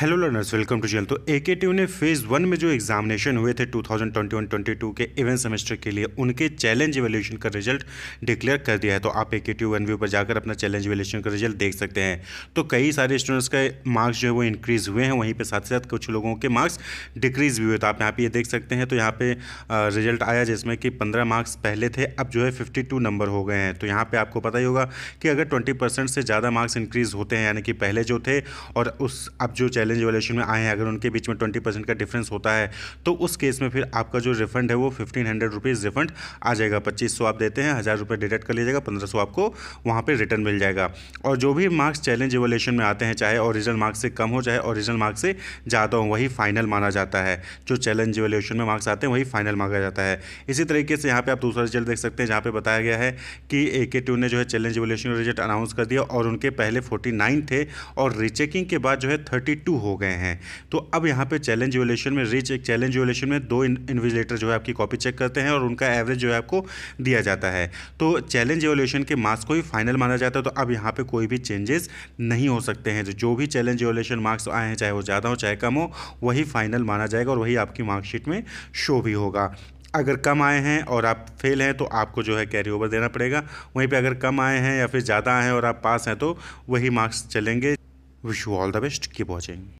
Hello learners welcome to जेल तो A के टी ने फेज़ वन में जो एग्जामिनेशन हुए थे 2021-22 के इवेंट सेमेस्टर के लिए उनके चैलेंज एवेल्यूशन का रिजल्ट डिक्लेयर कर दिया है तो आप ए के टी वन व्यू पर जाकर अपना चैलेंज इवेल्यूशन का रिजल्ट देख सकते हैं तो कई सारे स्टूडेंट्स के मार्क्स जो है वो इंक्रीज़ हुए हैं वहीं पर साथ साथ कुछ लोगों के मार्क्स डिक्रीज़ भी हुए तो आप यहाँ पर ये देख सकते हैं तो यहाँ पर रिजल्ट आया जिसमें कि पंद्रह मार्क्स पहले थे अब जो है फिफ्टी नंबर हो गए हैं तो यहाँ पर आपको पता ही होगा कि अगर ट्वेंटी से ज़्यादा मार्क्स इंक्रीज़ होते हैं यानी कि पहले जो थे और उस अब जो चैलेंज वैल्यूशन में आए हैं अगर उनके बीच में ट्वेंटी परसेंट का डिफरेंस होता है तो उस केस में फिर आपका जो रिफंड है वो फिफ्टीन हंड्रेड रुपीज़ रिफंड आ जाएगा पच्चीस सौ आप देते हैं हज़ार रुपये डिडक्ट कर लीजिएगा पंद्रह सौ आपको वहाँ पर रिटर्न मिल जाएगा और जो भी मार्क्स चैलेंज एवोल्यूशन में आते हैं चाहे ओरिजिनल मार्क्स से कम हो चाहे ओरिजिनल मार्क्स से ज़्यादा हो वही फाइनल माना जाता है जो चैलेंज एवोल्यूशन में मार्क्स आते हैं वही फाइनल मांगा जाता है इसी तरीके से यहाँ पर आप दूसरा रिजल्ट देख सकते हैं जहाँ पर बताया गया है कि ए के ने जो है चैलेंज एवोल्यूशन रिजल्ट अनाउंस कर दिया और उनके पहले फोर्टी थे और रिचेकिंग के बाद जो है थर्टी इशू हो गए हैं तो अब यहाँ पे चैलेंज वैल्यूएशन में रिच एक चैलेंज वैल्यूएशन में दो इन्विजिलेटर जो है आपकी कॉपी चेक करते हैं और उनका एवरेज जो है आपको दिया जाता है तो चैलेंज एवोल्यूशन के मार्क्स को ही फाइनल माना जाता है तो अब यहाँ पर कोई भी चेंजेस नहीं हो सकते हैं जो भी चैलेंज एवोल्यूशन मार्क्स आए हैं चाहे वो ज़्यादा हो चाहे कम हो वही फाइनल माना जाएगा और वही आपकी मार्कशीट में शो भी होगा अगर कम आए हैं और आप फेल हैं तो आपको जो है कैरी ओवर देना पड़ेगा वहीं पे अगर कम आए हैं या फिर ज़्यादा आए हैं और आप पास हैं तो वही मार्क्स चलेंगे Wish you all the best. Keep watching.